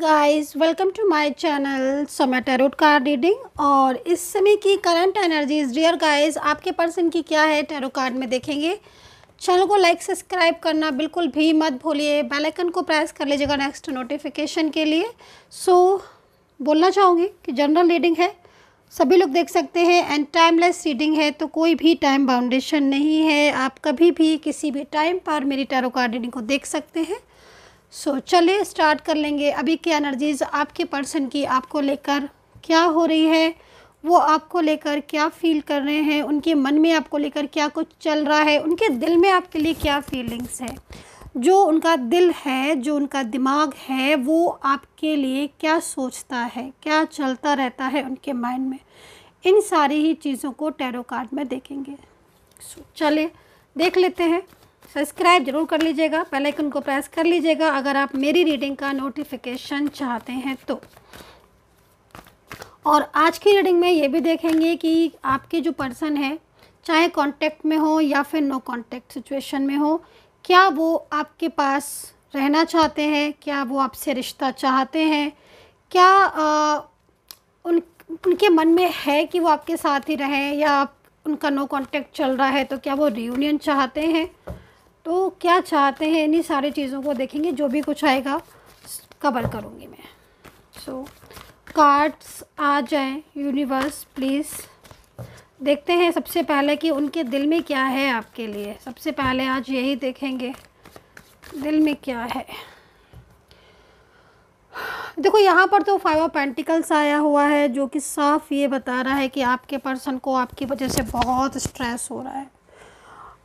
Guys welcome to my channel सोमेटेरोड card reading और इस समय की करंट एनर्जीज डियर गाइस आपके पर्सन की क्या है टेरो कार्ड में देखेंगे चैनल को लाइक सब्सक्राइब करना बिल्कुल भी मत भूलिए बेल आइकन को प्रेस कर लीजिएगा नेक्स्ट नोटिफिकेशन के लिए सो so, बोलना चाहूँगी कि जनरल रीडिंग है सभी लोग देख सकते हैं एंड टाइमलेस रीडिंग है तो कोई भी टाइम बाउंडेशन नहीं है आप कभी भी किसी भी टाइम पर मेरी टेरो कार्ड रीडिंग को देख सकते हैं सो so, चलिए स्टार्ट कर लेंगे अभी की एनर्जीज़ आपके पर्सन की आपको लेकर क्या हो रही है वो आपको लेकर क्या फील कर रहे हैं उनके मन में आपको लेकर क्या कुछ चल रहा है उनके दिल में आपके लिए क्या फीलिंग्स है जो उनका दिल है जो उनका दिमाग है वो आपके लिए क्या सोचता है क्या चलता रहता है उनके माइंड में इन सारी ही चीज़ों को टैरो कार्ड में देखेंगे so, चले देख लेते हैं सब्सक्राइब जरूर कर लीजिएगा पहले एक उनको प्रेस कर लीजिएगा अगर आप मेरी रीडिंग का नोटिफिकेशन चाहते हैं तो और आज की रीडिंग में ये भी देखेंगे कि आपके जो पर्सन है चाहे कांटेक्ट में हो या फिर नो कांटेक्ट सिचुएशन में हो क्या वो आपके पास रहना चाहते हैं क्या वो आपसे रिश्ता चाहते हैं क्या आ, उन उनके मन में है कि वो आपके साथ ही रहें या आप उनका नो कांटेक्ट चल रहा है तो क्या वो रीयूनियन चाहते हैं तो क्या चाहते हैं इन्हीं सारी चीज़ों को देखेंगे जो भी कुछ आएगा कवर करूँगी मैं सो so, कार्ड्स आ जाएं यूनिवर्स प्लीज़ देखते हैं सबसे पहले कि उनके दिल में क्या है आपके लिए सबसे पहले आज यही देखेंगे दिल में क्या है देखो यहाँ पर तो फाइव ऑफ पेंटिकल्स आया हुआ है जो कि साफ ये बता रहा है कि आपके पर्सन को आपकी वजह से बहुत स्ट्रेस हो रहा है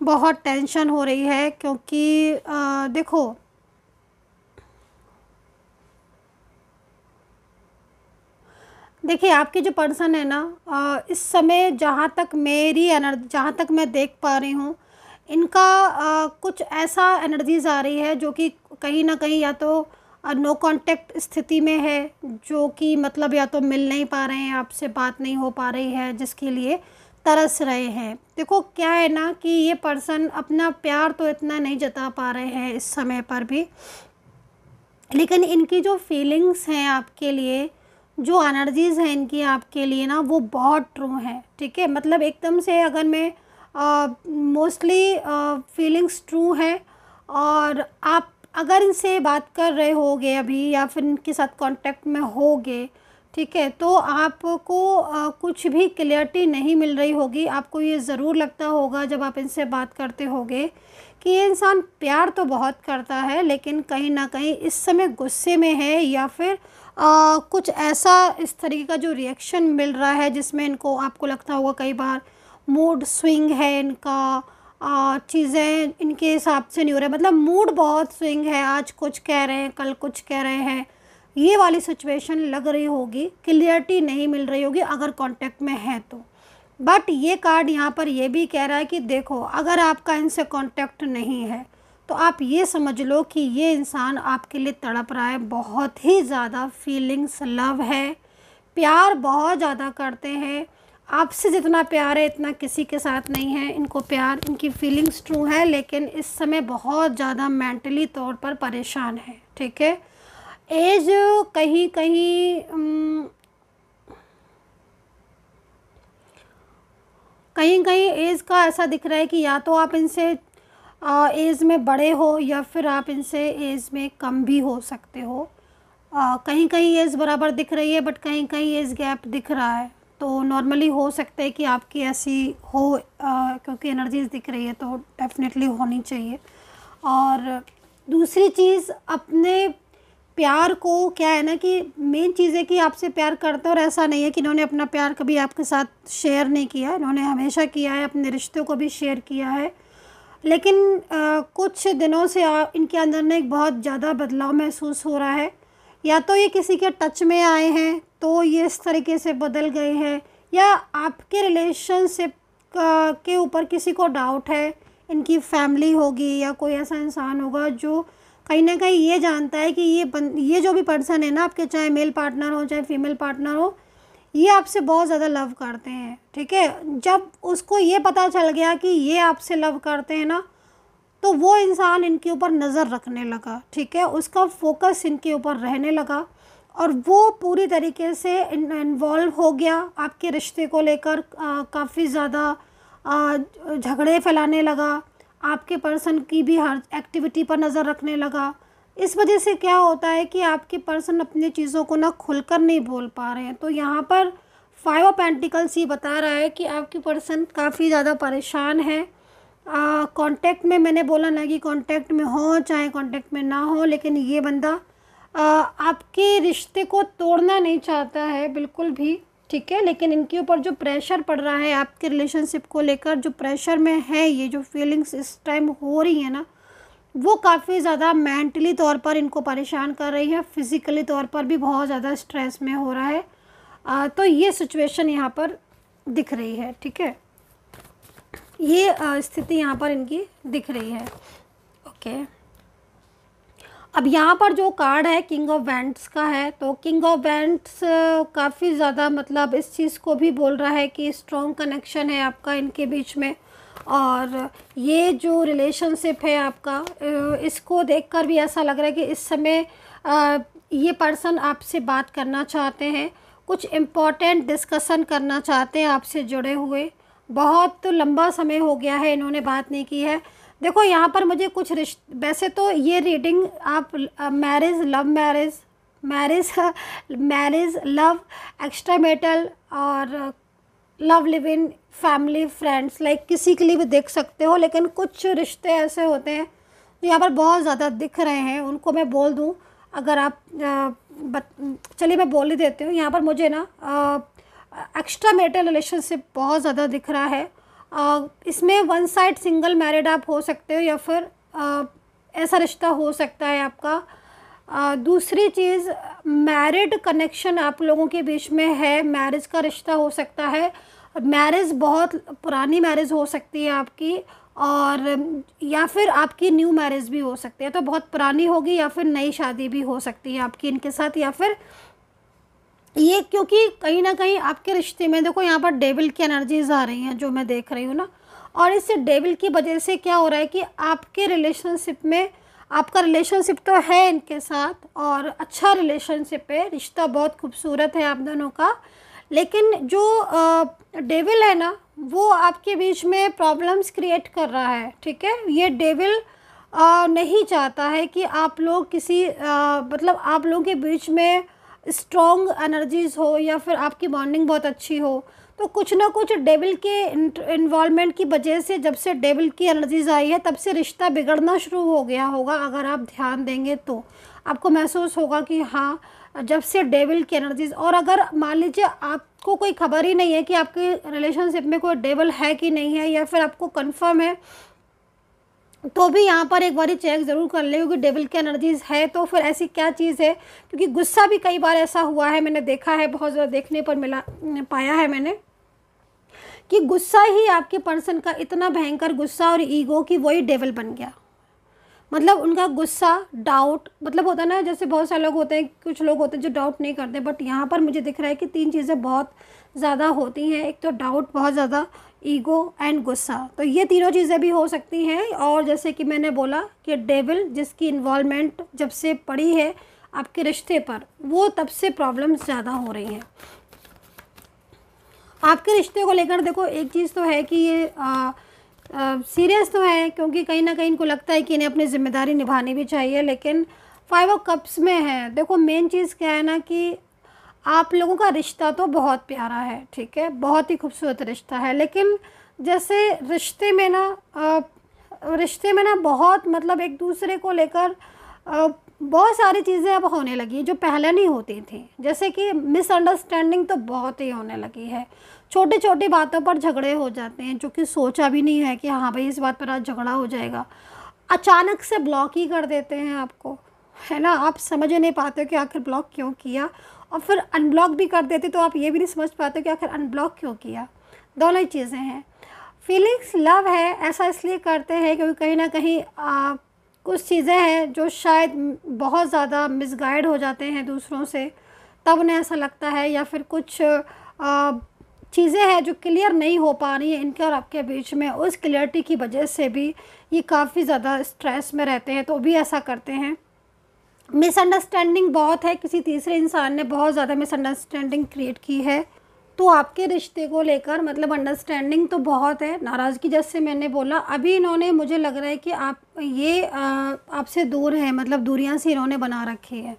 बहुत टेंशन हो रही है क्योंकि आ, देखो देखिए आपके जो पर्सन है ना आ, इस समय जहाँ तक मेरी एनर्जी जहाँ तक मैं देख पा रही हूँ इनका आ, कुछ ऐसा एनर्जीज आ रही है जो कि कहीं ना कहीं या तो नो कांटेक्ट स्थिति में है जो कि मतलब या तो मिल नहीं पा रहे हैं आपसे बात नहीं हो पा रही है जिसके लिए तरस रहे हैं देखो क्या है ना कि ये पर्सन अपना प्यार तो इतना नहीं जता पा रहे हैं इस समय पर भी लेकिन इनकी जो फीलिंग्स हैं आपके लिए जो एनर्जीज़ हैं इनकी आपके लिए ना वो बहुत ट्रू हैं ठीक है मतलब एकदम से अगर मैं मोस्टली फीलिंग्स ट्रू हैं और आप अगर इनसे बात कर रहे होगे अभी या फिर इनके साथ कांटेक्ट में होगे ठीक है तो आपको आ, कुछ भी क्लियरिटी नहीं मिल रही होगी आपको ये ज़रूर लगता होगा जब आप इनसे बात करते होगे कि ये इंसान प्यार तो बहुत करता है लेकिन कहीं ना कहीं इस समय गुस्से में है या फिर आ, कुछ ऐसा इस तरीके का जो रिएक्शन मिल रहा है जिसमें इनको आपको लगता होगा कई बार मूड स्विंग है इनका चीज़ें इनके हिसाब से नहीं हो रहा मतलब मूड बहुत स्विंग है आज कुछ कह रहे हैं कल कुछ कह रहे हैं ये वाली सिचुएशन लग रही होगी क्लियरिटी नहीं मिल रही होगी अगर कॉन्टैक्ट में है तो बट ये कार्ड यहाँ पर यह भी कह रहा है कि देखो अगर आपका इनसे कॉन्टैक्ट नहीं है तो आप ये समझ लो कि ये इंसान आपके लिए तड़प रहा है बहुत ही ज़्यादा फीलिंग्स लव है प्यार बहुत ज़्यादा करते हैं आपसे जितना प्यार है इतना किसी के साथ नहीं है इनको प्यार इनकी फीलिंग्स ट्रू है लेकिन इस समय बहुत ज़्यादा मेंटली तौर पर परेशान है ठीक है एज कहीं कहीं कहीं कहीं एज का ऐसा दिख रहा है कि या तो आप इनसे एज में बड़े हो या फिर आप इनसे एज में कम भी हो सकते हो आ, कहीं कहीं एज बराबर दिख रही है बट कहीं कहीं एज गैप दिख रहा है तो नॉर्मली हो सकता है कि आपकी ऐसी हो आ, क्योंकि एनर्जीज दिख रही है तो डेफिनेटली होनी चाहिए और दूसरी चीज़ अपने प्यार को क्या है ना कि मेन चीज़ है कि आपसे प्यार करते और ऐसा नहीं है कि इन्होंने अपना प्यार कभी आपके साथ शेयर नहीं किया इन्होंने हमेशा किया है अपने रिश्तों को भी शेयर किया है लेकिन आ, कुछ दिनों से आ, इनके अंदर ना एक बहुत ज़्यादा बदलाव महसूस हो रहा है या तो ये किसी के टच में आए हैं तो ये इस तरीके से बदल गए हैं या आपके रिलेशनशिप के ऊपर किसी को डाउट है इनकी फैमिली होगी या कोई ऐसा इंसान होगा जो कहीं ना कहीं ये जानता है कि ये बन, ये जो भी पर्सन है ना आपके चाहे मेल पार्टनर हो चाहे फीमेल पार्टनर हो ये आपसे बहुत ज़्यादा लव करते हैं ठीक है जब उसको ये पता चल गया कि ये आपसे लव करते हैं ना तो वो इंसान इनके ऊपर नज़र रखने लगा ठीक है उसका फोकस इनके ऊपर रहने लगा और वो पूरी तरीके से इन्वॉल्व हो गया आपके रिश्ते को लेकर काफ़ी ज़्यादा झगड़े फैलाने लगा आपके पर्सन की भी हर एक्टिविटी पर नज़र रखने लगा इस वजह से क्या होता है कि आपके पर्सन अपनी चीज़ों को ना खुलकर नहीं बोल पा रहे हैं तो यहाँ पर फाइव ऑफ पेंटिकल्स ये बता रहा है कि आपकी पर्सन काफ़ी ज़्यादा परेशान है कांटेक्ट में मैंने बोला ना कि कांटेक्ट में हो चाहे कांटेक्ट में ना हो लेकिन ये बंदा आ, आपके रिश्ते को तोड़ना नहीं चाहता है बिल्कुल भी ठीक है लेकिन इनके ऊपर जो प्रेशर पड़ रहा है आपके रिलेशनशिप को लेकर जो प्रेशर में है ये जो फीलिंग्स इस टाइम हो रही है ना वो काफ़ी ज़्यादा मेंटली तौर पर इनको परेशान कर रही है फिज़िकली तौर पर भी बहुत ज़्यादा स्ट्रेस में हो रहा है आ, तो ये सिचुएशन यहाँ पर दिख रही है ठीक है ये स्थिति यहाँ पर इनकी दिख रही है ओके okay. अब यहाँ पर जो कार्ड है किंग ऑफ वेंट्स का है तो किंग ऑफ वेंट्स काफ़ी ज़्यादा मतलब इस चीज़ को भी बोल रहा है कि स्ट्रॉन्ग कनेक्शन है आपका इनके बीच में और ये जो रिलेशनशिप है आपका इसको देखकर भी ऐसा लग रहा है कि इस समय ये पर्सन आपसे बात करना चाहते हैं कुछ इम्पोर्टेंट डिस्कसन करना चाहते हैं आपसे जुड़े हुए बहुत लंबा समय हो गया है इन्होंने बात नहीं की है देखो यहाँ पर मुझे कुछ रिश्त वैसे तो ये रीडिंग आप marriage love marriage marriage marriage love extra marital और love live in family friends like किसी के लिए भी देख सकते हो लेकिन कुछ रिश्ते ऐसे होते हैं जो यहाँ पर बहुत ज़्यादा दिख रहे हैं उनको मैं बोल दूँ अगर आप चलिए मैं बोल ही देती हूँ यहाँ पर मुझे ना एक्स्ट्रा मेटल रिलेशनशिप बहुत ज़्यादा दिख रहा है इसमें वन साइड सिंगल मैरिड आप हो सकते हो या फिर ऐसा रिश्ता हो सकता है आपका दूसरी चीज़ मैरिड कनेक्शन आप लोगों के बीच में है मैरिज का रिश्ता हो सकता है मैरिज बहुत पुरानी मैरिज हो सकती है आपकी और या फिर आपकी न्यू मैरिज भी हो सकती है तो बहुत पुरानी होगी या फिर नई शादी भी हो सकती है आपकी इनके साथ या फिर ये क्योंकि कहीं ना कहीं आपके रिश्ते में देखो यहाँ पर डेविल की एनर्जीज आ रही हैं जो मैं देख रही हूँ ना और इस डेविल की वजह से क्या हो रहा है कि आपके रिलेशनशिप में आपका रिलेशनशिप तो है इनके साथ और अच्छा रिलेशनशिप है रिश्ता बहुत खूबसूरत है आप दोनों का लेकिन जो डेविल है ना वो आपके बीच में प्रॉब्लम्स क्रिएट कर रहा है ठीक है ये डेविल नहीं चाहता है कि आप लोग किसी आ, मतलब आप लोगों के बीच में स्ट्रॉन्ग एनर्जीज़ हो या फिर आपकी बॉन्डिंग बहुत अच्छी हो तो कुछ ना कुछ डेविल के इन्वॉलमेंट की वजह से जब से डेविल की एनर्जीज आई है तब से रिश्ता बिगड़ना शुरू हो गया होगा अगर आप ध्यान देंगे तो आपको महसूस होगा कि हाँ जब से डेविल की एनर्जीज और अगर मान लीजिए आपको कोई खबर ही नहीं है कि आपके रिलेशनशिप में कोई डेविल है कि नहीं है या फिर आपको कन्फर्म है तो भी यहाँ पर एक बार चेक ज़रूर कर ले क्योंकि डेविल की एनर्जीज है तो फिर ऐसी क्या चीज़ है क्योंकि गुस्सा भी कई बार ऐसा हुआ है मैंने देखा है बहुत ज़्यादा देखने पर मिला पाया है मैंने कि गुस्सा ही आपके पर्सन का इतना भयंकर गुस्सा और ईगो कि वही डेवल बन गया मतलब उनका गुस्सा डाउट मतलब होता है ना जैसे बहुत सारे लोग होते हैं कुछ लोग होते हैं जो डाउट नहीं करते बट यहाँ पर मुझे दिख रहा है कि तीन चीज़ें बहुत ज़्यादा होती हैं एक तो डाउट बहुत ज़्यादा ईगो एंड गुस्सा तो ये तीनों चीज़ें भी हो सकती हैं और जैसे कि मैंने बोला कि डेविल जिसकी इन्वॉलमेंट जब से पड़ी है आपके रिश्ते पर वो तब से प्रॉब्लम्स ज़्यादा हो रही हैं आपके रिश्ते को लेकर देखो एक चीज़ तो है कि ये सीरियस तो है क्योंकि कहीं ना कहीं इनको लगता है कि इन्हें अपनी जिम्मेदारी निभानी भी चाहिए लेकिन फाइव ऑफ कप्स में है देखो मेन चीज़ क्या है ना कि आप लोगों का रिश्ता तो बहुत प्यारा है ठीक है बहुत ही खूबसूरत रिश्ता है लेकिन जैसे रिश्ते में ना रिश्ते में ना बहुत मतलब एक दूसरे को लेकर बहुत सारी चीज़ें अब होने लगी हैं जो पहले नहीं होती थी जैसे कि मिसअंडरस्टैंडिंग तो बहुत ही होने लगी है छोटी छोटी बातों पर झगड़े हो जाते हैं जो कि सोचा भी नहीं है कि हाँ भाई इस बात पर आज झगड़ा हो जाएगा अचानक से ब्लॉक ही कर देते हैं आपको है ना आप समझ नहीं पाते हो कि आखिर ब्लॉक क्यों किया और फिर अनब्लॉक भी कर देते तो आप ये भी नहीं समझ पाते कि आखिर अनब्लॉक क्यों किया दोनों ही चीज़ें हैं फीलिंग्स लव है ऐसा इसलिए करते हैं क्योंकि कहीं ना कहीं आ, कुछ चीज़ें हैं जो शायद बहुत ज़्यादा मिसगाइड हो जाते हैं दूसरों से तब उन्हें ऐसा लगता है या फिर कुछ चीज़ें हैं जो क्लियर नहीं हो पा रही हैं इनके और आपके बीच में उस क्लियरिटी की वजह से भी ये काफ़ी ज़्यादा स्ट्रेस में रहते हैं तो भी ऐसा करते हैं मिसअंडरस्टैंडिंग बहुत है किसी तीसरे इंसान ने बहुत ज़्यादा मिसअंडरस्टैंडिंग क्रिएट की है तो आपके रिश्ते को लेकर मतलब अंडरस्टैंडिंग तो बहुत है नाराज़गी जैसे मैंने बोला अभी इन्होंने मुझे लग रहा है कि आप ये आपसे दूर हैं मतलब दूरियां से इन्होंने बना रखी है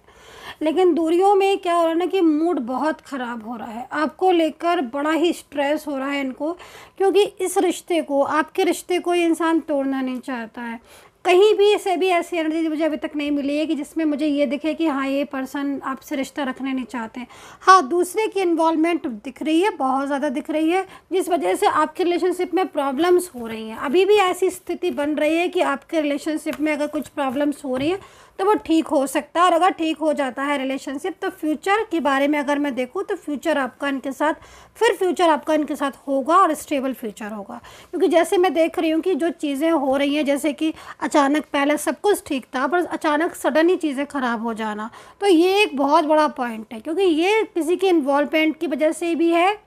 लेकिन दूरियों में क्या हो रहा है ना कि मूड बहुत ख़राब हो रहा है आपको लेकर बड़ा ही स्ट्रेस हो रहा है इनको क्योंकि इस रिश्ते को आपके रिश्ते को ये इंसान तोड़ना नहीं चाहता है कहीं भी से भी ऐसी एनर्जी मुझे अभी तक नहीं मिली है कि जिसमें मुझे ये दिखे कि हाँ ये पर्सन आपसे रिश्ता रखना नहीं चाहते हाँ दूसरे की इन्वॉलमेंट दिख रही है बहुत ज़्यादा दिख रही है जिस वजह से आपके रिलेशनशिप में प्रॉब्लम्स हो रही हैं अभी भी ऐसी स्थिति बन रही है कि आपके रिलेशनशिप में अगर कुछ प्रॉब्लम्स हो रही हैं तो वो ठीक हो सकता है और अगर ठीक हो जाता है रिलेशनशिप तो फ्यूचर के बारे में अगर मैं देखूँ तो फ्यूचर आपका इनके साथ फिर फ्यूचर आपका इनके साथ होगा और स्टेबल फ्यूचर होगा क्योंकि जैसे मैं देख रही हूँ कि जो चीज़ें हो रही हैं जैसे कि अचानक पहले सब कुछ ठीक था पर अचानक सडन ही चीज़ें ख़राब हो जाना तो ये एक बहुत बड़ा पॉइंट है क्योंकि ये किसी के इन्वॉल्वमेंट की वजह से भी है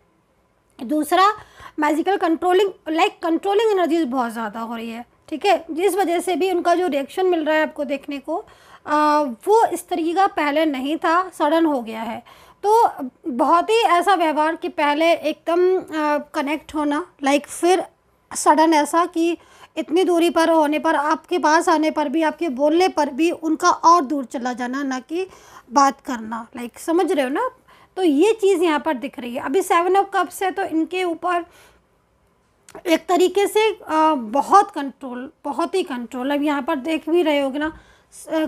दूसरा magical controlling like controlling energies बहुत ज़्यादा हो रही है ठीक है जिस वजह से भी उनका जो रिएक्शन मिल रहा है आपको देखने को आ, वो इस तरीके का पहले नहीं था सडन हो गया है तो बहुत ही ऐसा व्यवहार कि पहले एकदम कनेक्ट होना लाइक फिर सडन ऐसा कि इतनी दूरी पर होने पर आपके पास आने पर भी आपके बोलने पर भी उनका और दूर चला जाना ना कि बात करना लाइक समझ रहे हो ना तो ये चीज़ यहाँ पर दिख रही है अभी सेवन ऑफ कप्स है तो इनके ऊपर एक तरीके से बहुत कंट्रोल बहुत ही कंट्रोल अब यहाँ पर देख भी रहे होगे ना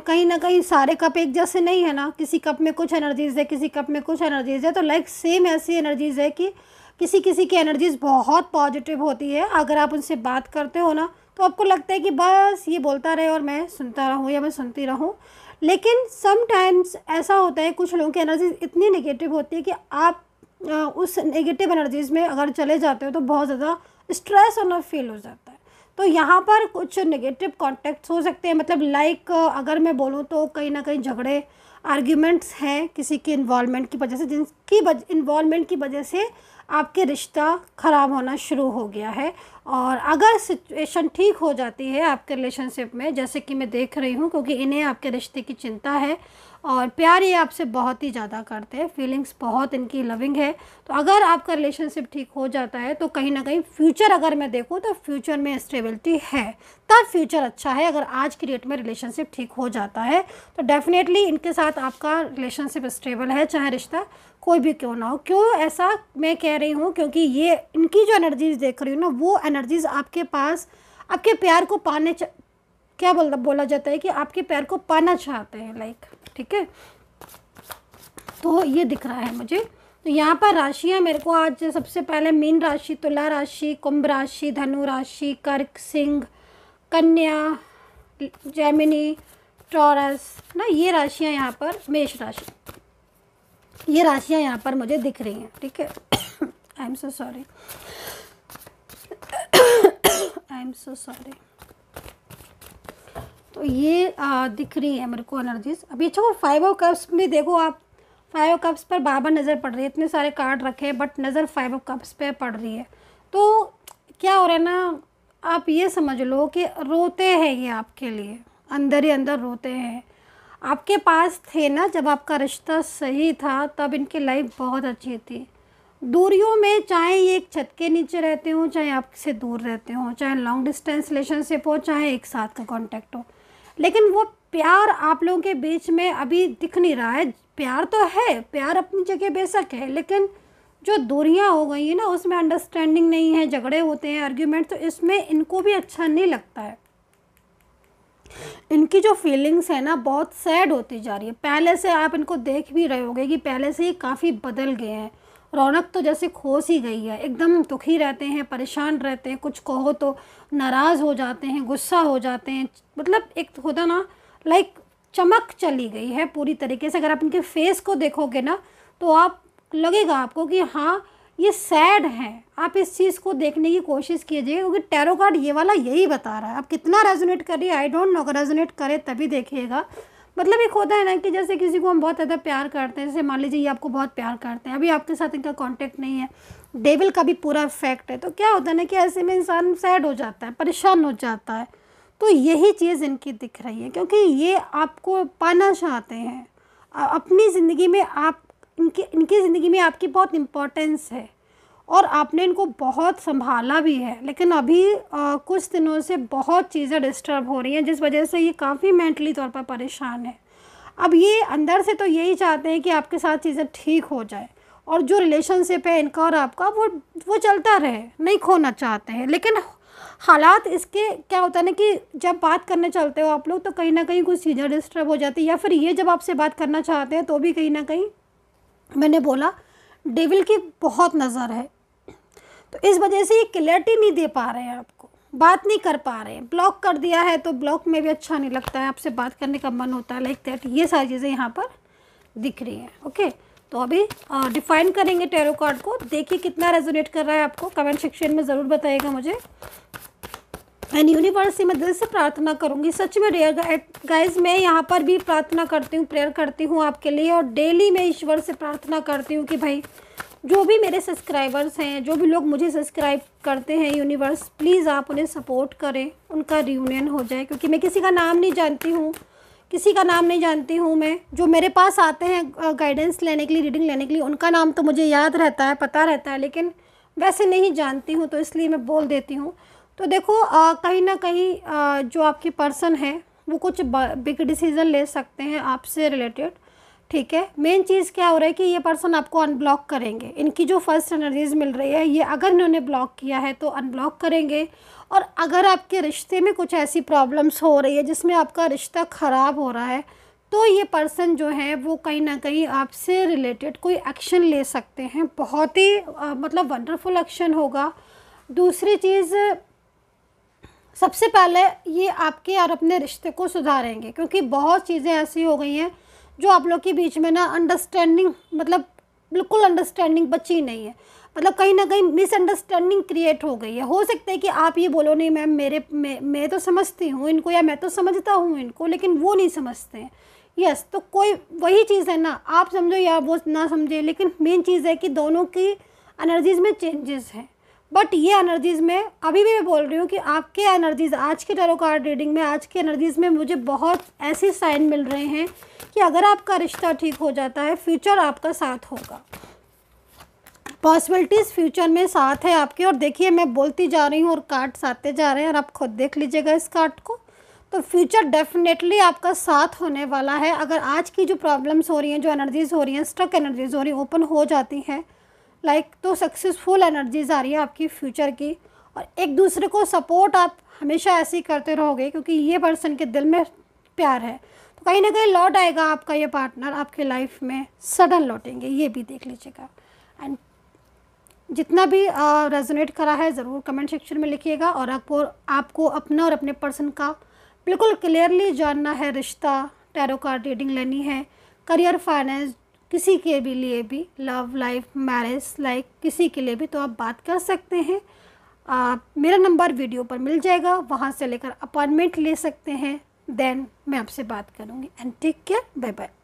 कहीं ना कहीं सारे कप एक जैसे नहीं है ना किसी कप में कुछ एनर्जीज है किसी कप में कुछ एनर्जीज है तो लाइक सेम ऐसी एनर्जीज है कि किसी किसी की एनर्जीज बहुत पॉजिटिव होती है अगर आप उनसे बात करते हो ना तो आपको लगता है कि बस ये बोलता रहे और मैं सुनता रहूँ या मैं सुनती रहूँ लेकिन समटाइम्स ऐसा होता है कुछ लोगों की एनर्जी इतनी नेगेटिव होती है कि आप उस नेगेटिव एनर्जीज़ में अगर चले जाते हो तो बहुत ज़्यादा स्ट्रेस होना फील हो जाता है तो यहाँ पर कुछ नेगेटिव कॉन्टैक्ट्स हो सकते हैं मतलब लाइक अगर मैं बोलूँ तो कहीं ना कहीं झगड़े आर्ग्यूमेंट्स हैं किसी के इन्वॉलमेंट की वजह से जिनकी इन्वॉलमेंट की वजह से आपके रिश्ता ख़राब होना शुरू हो गया है और अगर सिचुएशन ठीक हो जाती है आपके रिलेशनशिप में जैसे कि मैं देख रही हूँ क्योंकि इन्हें आपके रिश्ते की चिंता है और प्यार ये आपसे बहुत ही ज़्यादा करते हैं फीलिंग्स बहुत इनकी लविंग है तो अगर आपका रिलेशनशिप ठीक हो जाता है तो कहीं ना कहीं फ्यूचर अगर मैं देखूँ तो फ्यूचर में स्टेबिलिटी है तब फ्यूचर अच्छा है अगर आज की डेट में रिलेशनशिप ठीक हो जाता है तो डेफिनेटली इनके साथ आपका रिलेशनशिप स्टेबल है चाहे रिश्ता कोई भी क्यों ना हो क्यों ऐसा मैं कह रही हूँ क्योंकि ये इनकी जो एनर्जीज देख रही हूँ ना वो एनर्जीज आपके पास आपके प्यार को पाने क्या बोला बोला जाता है कि आपके प्यार को पाना चाहते हैं लाइक ठीक है तो ये दिख रहा है मुझे तो यहाँ पर राशियाँ मेरे को आज सबसे पहले मीन राशि तुला राशि कुंभ राशि धनु राशि कर्क सिंह कन्या जैमिनी टॉरस ना ये राशियाँ यहाँ पर मेष राशि ये राशियाँ यहाँ पर मुझे दिख रही हैं ठीक है I am so sorry I am so sorry तो ये आ, दिख रही है मेरे को एनर्जीज अभी अच्छा फाइव ऑफ कप्स में देखो आप फाइव ऑफ कप्स पर बाबा नज़र पड़ रही है इतने सारे कार्ड रखे हैं बट नज़र फाइव ऑफ कप्स पे पड़ रही है तो क्या हो रहा है ना आप ये समझ लो कि रोते हैं ये आपके लिए अंदर ही अंदर रोते हैं आपके पास थे ना जब आपका रिश्ता सही था तब इनकी लाइफ बहुत अच्छी थी दूरियों में चाहे ये एक छत के नीचे रहते हों चाहे आपसे दूर रहते हों चाहे लॉन्ग डिस्टेंस रिलेशनशिप हो चाहे एक साथ का कॉन्टैक्ट हो लेकिन वो प्यार आप लोगों के बीच में अभी दिख नहीं रहा है प्यार तो है प्यार अपनी जगह बेशक है लेकिन जो दूरियाँ हो गई हैं ना उसमें अंडरस्टैंडिंग नहीं है झगड़े होते हैं आर्ग्यूमेंट तो इसमें इनको भी अच्छा नहीं लगता है इनकी जो फीलिंग्स है ना बहुत सैड होती जा रही है पहले से आप इनको देख भी रहे होगे कि पहले से ही काफ़ी बदल गए हैं रौनक तो जैसे खोस ही गई है एकदम दुखी रहते हैं परेशान रहते हैं कुछ कहो तो नाराज़ हो जाते हैं गुस्सा हो जाते हैं मतलब एक तो होता ना लाइक चमक चली गई है पूरी तरीके से अगर आप इनके फेस को देखोगे ना तो आप लगेगा आपको कि हाँ ये सैड है आप इस चीज़ को देखने की कोशिश कीजिए क्योंकि टैरो कार्ड ये वाला यही बता रहा है आप कितना रेजोनेट करिए आई डोंट नो अगर रेजोनेट करे तभी देखिएगा मतलब एक होता है ना कि जैसे किसी को हम बहुत ज़्यादा प्यार करते हैं जैसे मान लीजिए ये आपको बहुत प्यार करते हैं अभी आपके साथ इनका कॉन्टेक्ट नहीं है डेविल का भी पूरा इफेक्ट है तो क्या होता है ना कि ऐसे में इंसान सैड हो जाता है परेशान हो जाता है तो यही चीज़ इनकी दिख रही है क्योंकि ये आपको पाना चाहते हैं अपनी ज़िंदगी में आप इनकी इनकी ज़िंदगी में आपकी बहुत इम्पोर्टेंस है और आपने इनको बहुत संभाला भी है लेकिन अभी आ, कुछ दिनों से बहुत चीज़ें डिस्टर्ब हो रही हैं जिस वजह से ये काफ़ी मेंटली तौर पर परेशान है अब ये अंदर से तो यही चाहते हैं कि आपके साथ चीज़ें ठीक हो जाए और जो रिलेशनशिप है इनका और आपका वो वो चलता रहे नहीं खोना चाहते हैं लेकिन हालात इसके क्या होता है ना कि जब बात करने चलते हो आप लोग तो कहीं ना कहीं कुछ चीज़ें डिस्टर्ब हो जाती है या फिर ये जब आपसे बात करना चाहते हैं तो भी कहीं ना कहीं मैंने बोला डेविल की बहुत नज़र है तो इस वजह से ये क्लैरिटी नहीं दे पा रहे हैं आपको बात नहीं कर पा रहे हैं ब्लॉक कर दिया है तो ब्लॉक में भी अच्छा नहीं लगता है आपसे बात करने का मन होता है लाइक दैट ये सारी चीज़ें यहाँ पर दिख रही हैं ओके तो अभी डिफाइन करेंगे टेरो कार्ड को देखिए कितना रेजोनेट कर रहा है आपको कमेंट सेक्शन में ज़रूर बताइएगा मुझे एंड यूनिवर्स से मैं दिल से प्रार्थना करूँगी सच में डेयर गाइज मैं यहाँ पर भी प्रार्थना करती हूँ प्रेयर करती हूँ आपके लिए और डेली मैं ईश्वर से प्रार्थना करती हूँ कि भाई जो भी मेरे सब्सक्राइबर्स हैं जो भी लोग मुझे सब्सक्राइब करते हैं यूनिवर्स प्लीज़ आप उन्हें सपोर्ट करें उनका रियूनियन हो जाए क्योंकि मैं किसी का नाम नहीं जानती हूँ किसी का नाम नहीं जानती हूँ मैं जो मेरे पास आते हैं गाइडेंस लेने के लिए रीडिंग लेने के लिए उनका नाम तो मुझे याद रहता है पता रहता है लेकिन वैसे नहीं जानती हूँ तो इसलिए मैं बोल देती हूँ तो देखो कहीं ना कहीं जो आपकी पर्सन है वो कुछ बिग डिसीज़न ले सकते हैं आपसे रिलेटेड ठीक है मेन चीज़ क्या हो रहा है कि ये पर्सन आपको अनब्लॉक करेंगे इनकी जो फर्स्ट एनर्जीज मिल रही है ये अगर इन्होंने ब्लॉक किया है तो अनब्लॉक करेंगे और अगर आपके रिश्ते में कुछ ऐसी प्रॉब्लम्स हो रही है जिसमें आपका रिश्ता ख़राब हो रहा है तो ये पर्सन जो है वो कहीं ना कहीं आपसे रिलेटेड कोई एक्शन ले सकते हैं बहुत ही आ, मतलब वंडरफुल एक्शन होगा दूसरी चीज़ सबसे पहले ये आपके और अपने रिश्ते को सुधारेंगे क्योंकि बहुत चीज़ें ऐसी हो गई हैं जो आप लोग के बीच में ना अंडरस्टैंडिंग मतलब बिल्कुल अंडरस्टैंडिंग बची नहीं है मतलब कहीं ना कहीं मिसअंडरस्टैंडिंग क्रिएट हो गई है हो सकता है कि आप ये बोलो नहीं मैम मेरे मैं मैं तो समझती हूँ इनको या मैं तो समझता हूँ इनको लेकिन वो नहीं समझते हैं यस yes, तो कोई वही चीज़ है ना आप समझो या वो ना समझे लेकिन मेन चीज़ है कि दोनों की एनर्जीज़ में चेंजेस हैं बट ये एनर्जीज़ में अभी भी मैं बोल रही हूँ कि आपके एनर्जीज़ आज के टेरो कार्ड रीडिंग में आज के एनर्जीज़ में मुझे बहुत ऐसे साइन मिल रहे हैं कि अगर आपका रिश्ता ठीक हो जाता है फ्यूचर आपका साथ होगा पॉसिबिलिटीज़ फ्यूचर में साथ है आपके और देखिए मैं बोलती जा रही हूँ और कार्ड्स आते जा रहे हैं और आप खुद देख लीजिएगा इस कार्ड को तो फ्यूचर डेफिनेटली आपका साथ होने वाला है अगर आज की जो प्रॉब्लम्स हो रही हैं जो एनर्जीज़ हो रही हैं स्ट्रक एनर्जीज़ हो रही हैं ओपन हो जाती हैं लाइक like, तो सक्सेसफुल एनर्जीज़ आ रही है आपकी फ्यूचर की और एक दूसरे को सपोर्ट आप हमेशा ऐसे ही करते रहोगे क्योंकि ये पर्सन के दिल में प्यार है तो कहीं ना कहीं लौट आएगा आपका ये पार्टनर आपके लाइफ में सडन लौटेंगे ये भी देख लीजिएगा एंड जितना भी रेजोनेट करा है ज़रूर कमेंट सेक्शन में लिखिएगा और आपको आपको अपना और अपने पर्सन का बिल्कुल क्लियरली जानना है रिश्ता टैरो कार्ड रीडिंग लेनी है करियर फाइनेंस किसी के भी लिए भी लव लाइफ मैरिज लाइक किसी के लिए भी तो आप बात कर सकते हैं आ, मेरा नंबर वीडियो पर मिल जाएगा वहाँ से लेकर अपॉइंटमेंट ले सकते हैं देन मैं आपसे बात करूँगी and take care bye bye